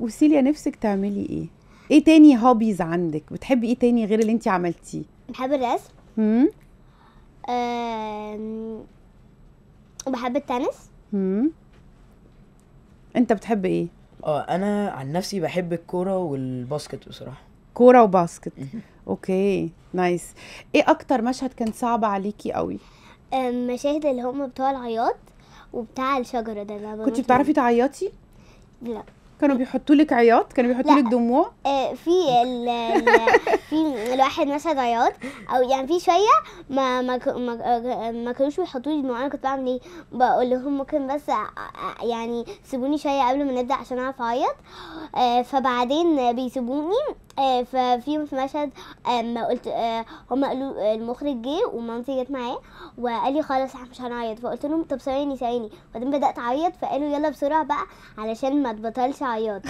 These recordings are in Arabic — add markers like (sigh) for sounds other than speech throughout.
وسيليا نفسك تعملي ايه؟ ايه تاني هوبيز عندك؟ بتحبي ايه تاني غير اللي انت عملتيه؟ بحب الرسم امم آم، وبحب التنس امم انت بتحب ايه؟ اه انا عن نفسي بحب الكوره والباسكت بصراحه كوره وباسكت اوكي نايس ايه اكتر مشهد كان صعب عليكي قوي؟ آم، مشاهد اللي هم بتوع العياط وبتاع الشجرة ده كنت بتعرفي تعيطي؟ لا كانوا بيحطوا لك عياط كانوا بيحطوا لك دموع آه في ال (laughs) في الواحد مثلا عياط او يعني في شويه ما ما ما كانوش بيحطوا لي دموع انا كنت بعمل ايه بقول لهم ممكن بس يعني سيبوني شويه قبل ما نبدا عشان اعرف اعيط آه فبعدين بيسيبوني آه، ففي في مشهد اما آه، قلت آه، هم قالوا المخرج جه ومامتي جت معاه وقال لي خلاص احنا مش هنعيط فقلت لهم طب ثواني ثواني وبعدين بدات اعيط فقالوا يلا بسرعه بقى علشان ما تبطلش عياط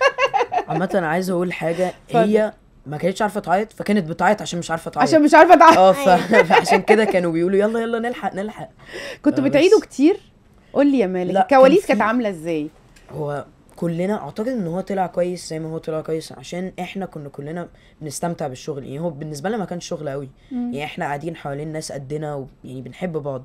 (laughs) عامة انا عايز اقول حاجة هي ما كانتش عارفه تعيط فكانت بتعيط عشان مش عارفه تعيط عشان مش عارفه تعيط اه أيوه. (laughs) فعشان كده كانوا بيقولوا يلا يلا نلحق نلحق كنتوا بتعيدوا كتير قول لي يا مالك الكواليس كانت عامله ازاي هو كلنا اعتقد ان هو طلع كويس زي ما هو طلع كويس عشان احنا كنا كلنا بنستمتع بالشغل يعني هو بالنسبه لنا ما كانش شغل قوي يعني احنا قاعدين حوالين ناس قدنا يعني بنحب بعض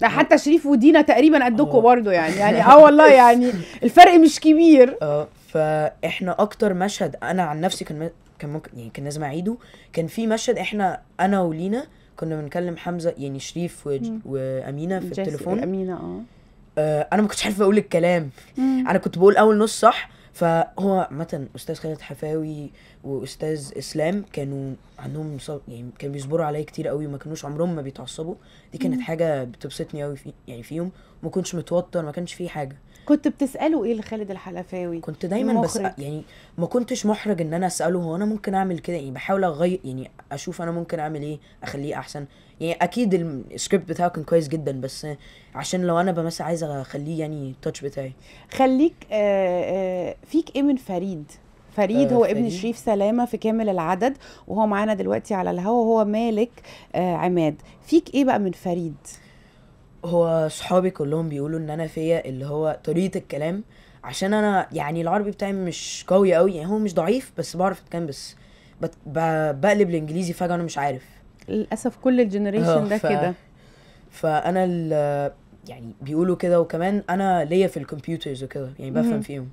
ده حتى شريف ودينا تقريبا قدكم آه. برضه يعني يعني (laughs) اه والله يعني الفرق مش كبير اه فاحنا اكتر مشهد انا عن نفسي كان كان ممكن يعني كان لازم اعيده كان في مشهد احنا انا ولينا كنا بنكلم حمزه يعني شريف وامينه في التليفون امينه اه آه انا ما كنتش عارفه اقول الكلام مم. انا كنت بقول اول نص صح فهو عامه استاذ خالد حفاوي واستاذ اسلام كانوا عندهم يعني كانوا بيصبروا عليا كتير قوي وما كانوش عمرهم ما بيتعصبوا دي كانت حاجه بتبسطني قوي في يعني فيهم ما كنتش متوتر ما كانش فيه حاجه كنت بتساله ايه لخالد الحلفاوي كنت دايما بس يعني ما كنتش محرج ان انا اساله هو انا ممكن اعمل كده يعني بحاول اغير يعني اشوف انا ممكن اعمل ايه اخليه احسن يعني اكيد السكريبت بتاعه كان كويس جدا بس عشان لو انا بمثل عايزه اخليه يعني التاتش بتاعي خليك آآ آآ فيك ايه من فريد فريد هو آه، فريد. ابن شريف سلامه في كامل العدد وهو معانا دلوقتي على الهوا وهو مالك آه، عماد فيك ايه بقى من فريد هو صحابي كلهم بيقولوا ان انا فيا اللي هو طريقه الكلام عشان انا يعني العربي بتاعي مش قوي قوي يعني هو مش ضعيف بس بعرف اتكلم بس بقلب الانجليزي فجاه انا مش عارف للاسف كل الجنريشن آه، ده ف... كده فانا يعني بيقولوا كده وكمان انا ليا في الكمبيوترز وكده يعني بفهم فيهم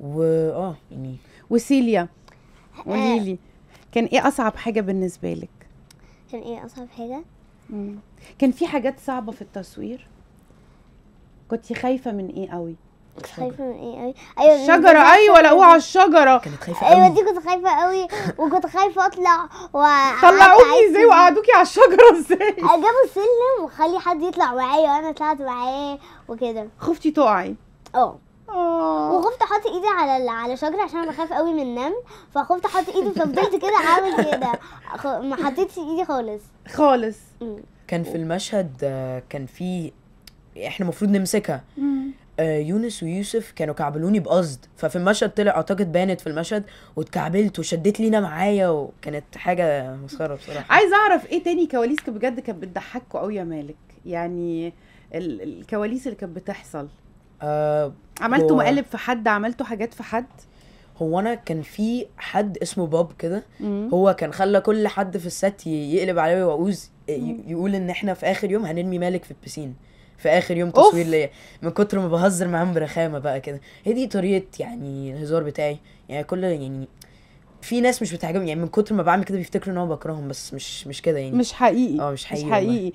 واه يعني وسيليا آه. قولي لي كان ايه اصعب حاجه بالنسبه لك كان ايه اصعب حاجه مم. كان في حاجات صعبه في التصوير إيه كنت خايفه من ايه قوي أيوة، خايفه من ايه قوي ايوه الشجره ايوه لقوها على الشجره كانت خايفه قوي ايوه دي كنت خايفه قوي وكنت خايفه اطلع و طلعوكي ازاي وقعدوكي على الشجره ازاي جابوا سلم وخلي حد يطلع معايا وانا طلعت معاه وكده خفتي تقعي اه آه. وخفت احط ايدي على على شجره عشان انا بخاف قوي من النمل فخفت احط ايدي فضلت كده اعمل كده ما حطيتش ايدي خالص خالص كان في المشهد آه، كان في احنا المفروض نمسكها آه، يونس ويوسف كانوا كعبلوني بقصد ففي المشهد طلع اعتقد بانت في المشهد واتكعبلت وشدت لينا معايا وكانت حاجه مسخره بصراحه عايزه اعرف ايه تاني كواليس بجد كانت بتضحككم قوي يا مالك يعني الكواليس اللي كانت بتحصل عملته آه، عملتوا هو... مقالب في حد عملتوا حاجات في حد هو انا كان في حد اسمه باب كده هو كان خلى كل حد في الست يقلب عليه ويعوز آه، يقول ان احنا في اخر يوم هنرمي مالك في البسين في اخر يوم تصوير ليا من كتر ما بهزر معاهم برخامه بقى كده هي دي طريقه يعني الهزار بتاعي يعني كل يعني في ناس مش بتعجبني يعني من كتر ما بعمل كده بيفتكروا ان انا بكرههم بس مش مش كده يعني مش حقيقي اه مش حقيقي مش حقيقي